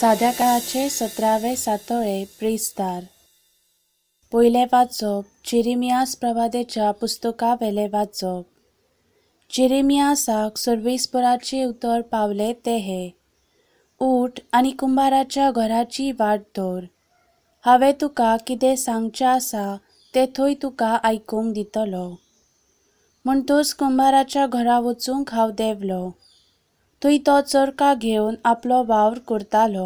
साध्या काळाचे सतरावे सातोळे प्रिस्तार पहिले वाचप चिरिमियास प्रवादेच्या पुस्तका वेले वाचप चिरिमियासाक सर्वेस्पराची उतर पावले ते हे उठ आणि कुंभाराच्या घराची वाट धर हांवें तुका कितें सांगचे आसा ते थंय तुका आयकूंक दितलो म्हूण कुंभाराच्या घरा वचूंक हांव देवलो थंय तो चरका घेवन आपलो वावर करतालो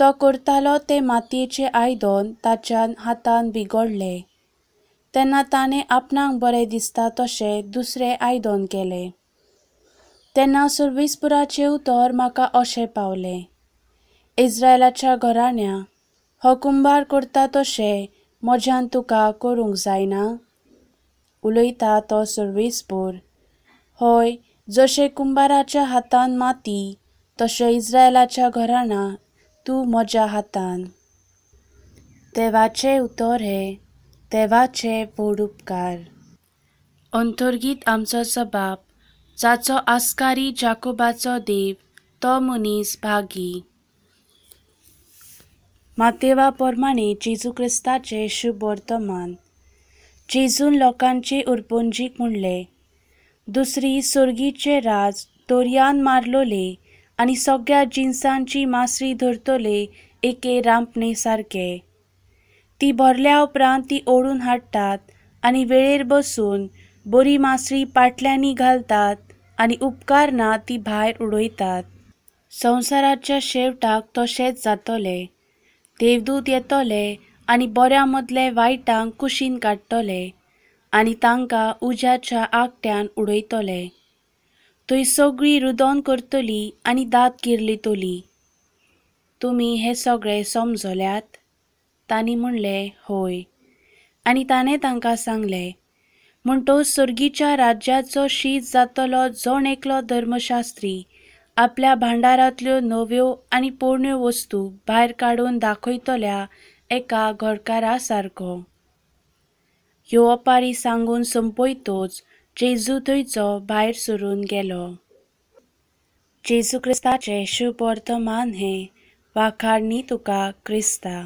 तो करतालो ते मातयेचें आयदन ताच्यान हातान बिगडलें तेन्ना ताणें आपणाक बरें दिसता तशें दुसरें आयदन केलें तेन्ना सर्वीसपुराचे उतर म्हाका अशें पावलें इज्रायलाच्या घराण्या हो कुंभार करता तशें म्हज्यान तुका करूंक जायना उलयता तो सर्वीसपूर हय जसे कुंभाराच्या हातान माती तशें इस्रायलाच्या घराणा तू म्हज्या हातान देवाचे उतर हे देवाचे व्हड उपकार अंतर्गीत आमचो सबाब जाचो आस्कारी जाकोबाचो देव तो मनीस भागी मातेवा प्रमाणे जेजू ख्रिस्ताचे शुभ वर्तमान जेजून लोकांची उर्बोंजीक म्हणले दुसरी सुरगीचे राज दोर्यान मारलोले आणि सगळ्या जिन्सांची मासरी धरतले एके रांपणे सारके ती भरल्या उपरांत ती ओढून हाडटात आणि वेळेर बसून बरी मासरी पाटल्यांनी घालतात आणि उपकारना ती भायर उडयतात संवसाराच्या शेवटाक तशेंच जातले देवदूत येतले आणि बऱ्या मदले वायटांक कुशीन काडटले आणि तांकां उज्याच्या आकट्यान उडयतले थंय सगळीं रुदोन करतली आनी दांत किर्लितोलीं तुमी हे सगळे समजल्यात तांणी म्हणले होय आनी ताणें तांकां सांगलें तो सर्गीच्या राज्याचो शीत जातलो जण एकलो धर्मशास्त्री आपल्या भांडारांतल्यो नव्यो आनी पोरण्यो वस्तू भायर काडून दाखयतल्या एका घरकारा सारको ह्यो अपारी सांगून संपयतोच जेजू थंयचो भायर सरून गेलो जेजू क्रिस्ताचें शुभ वर्तमान हें वाखाडणी तुका क्रिस्ता